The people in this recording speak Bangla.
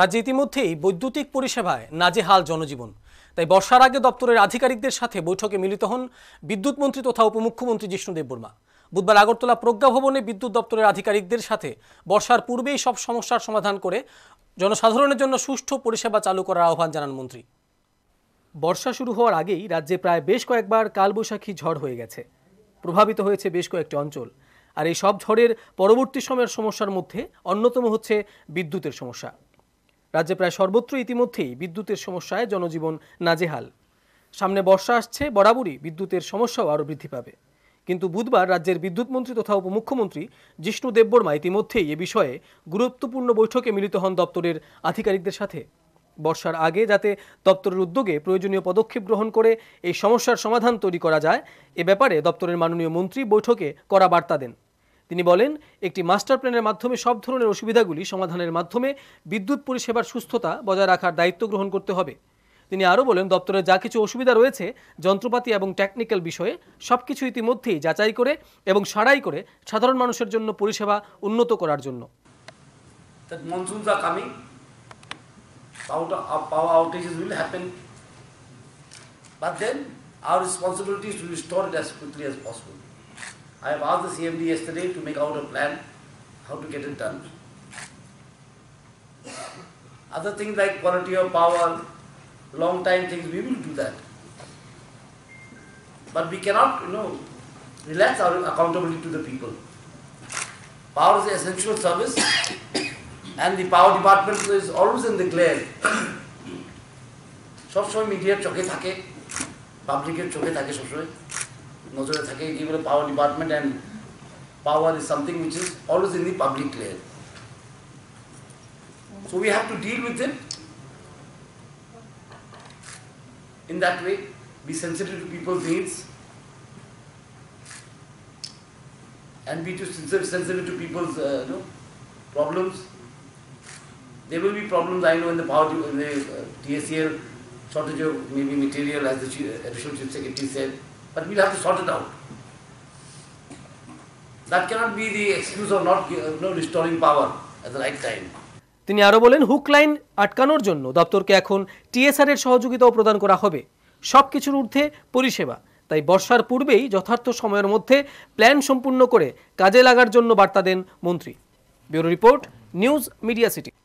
রাজ্যে ইতিমধ্যেই বৈদ্যুতিক পরিষেবায় নাজেহাল জনজীবন তাই বর্ষার আগে দপ্তরের আধিকারিকদের সাথে বৈঠকে মিলিত হন বিদ্যুৎ মন্ত্রী তথা উপমুখ্যমন্ত্রী জিষ্ণু দেববর্মা বুধবার আগরতলা প্রজ্ঞা ভবনে বিদ্যুৎ দপ্তরের আধিকারিকদের সাথে বর্ষার পূর্বেই সব সমস্যার সমাধান করে জনসাধারণের জন্য সুষ্ঠু পরিষেবা চালু করার আহ্বান জানান মন্ত্রী বর্ষা শুরু হওয়ার আগেই রাজ্যে প্রায় বেশ কয়েকবার কালবৈশাখী ঝড় হয়ে গেছে প্রভাবিত হয়েছে বেশ কয়েকটি অঞ্চল আর এই সব ঝড়ের পরবর্তী সময়ের সমস্যার মধ্যে অন্যতম হচ্ছে বিদ্যুতের সমস্যা রাজ্যে প্রায় সর্বত্র ইতিমধ্যেই বিদ্যুতের সমস্যায় জনজীবন নাজেহাল সামনে বর্ষা আসছে বরাবরই বিদ্যুতের সমস্যাও আরও বৃদ্ধি পাবে কিন্তু বুধবার রাজ্যের বিদ্যুৎ মন্ত্রী তথা উপমুখ্যমন্ত্রী জিষ্ণু দেববর্মা ইতিমধ্যেই এ বিষয়ে গুরুত্বপূর্ণ বৈঠকে মিলিত হন দপ্তরের আধিকারিকদের সাথে বর্ষার আগে যাতে দপ্তরের উদ্যোগে প্রয়োজনীয় পদক্ষেপ গ্রহণ করে এই সমস্যার সমাধান তৈরি করা যায় এ ব্যাপারে দপ্তরের মাননীয় মন্ত্রী বৈঠকে করা বার্তা দেন তিনি বলেন একটি মাস্টার প্ল্যানের মাধ্যমে সব ধরনের অসুবিধাগুলি সমাধানের মাধ্যমে বিদ্যুৎ পরিষেবার সুস্থতা বজায় রাখার দায়িত্ব গ্রহণ করতে হবে তিনি আরও বলেন দপ্তরে যা কিছু অসুবিধা রয়েছে যন্ত্রপাতি এবং টেকনিক্যাল বিষয়ে সব কিছু ইতিমধ্যেই যাচাই করে এবং সারাই করে সাধারণ মানুষের জন্য পরিষেবা উন্নত করার জন্য our responsibility is to restore it as quickly as possible I have asked the CMD yesterday to make out a plan how to get it done. Other things like quality of power, long time things, we will do that. But we cannot, you know, relax our accountability to the people. Power is an essential service and the power department is always in the glare. সবসময় মিডিয়ার চোখে থাকে পাবলিকের চোখে থাকে সবসময় নজরে থাকে কি বলে power department and power is something which is always in the public layer So we have to deal with it in that way, be sensitive to people's needs and be too sensitive to people's uh, problems. There will be problems, I know, in the power, in the uh, shortage of maybe material, as the additional chief secretary said. But we'll have to sort it out. That cannot be the excuse of not uh, you know, restoring power at the right time. তিনি আরও বলেন হুক লাইন আটকানোর জন্য দপ্তরকে এখন টিএসআর এর সহযোগিতাও প্রদান করা হবে সব কিছুর ঊর্ধ্বে পরিষেবা তাই বর্ষার পূর্বেই যথার্থ সময়ের মধ্যে প্ল্যান সম্পূর্ণ করে কাজে লাগার জন্য বার্তা দেন মন্ত্রী bureau report news media city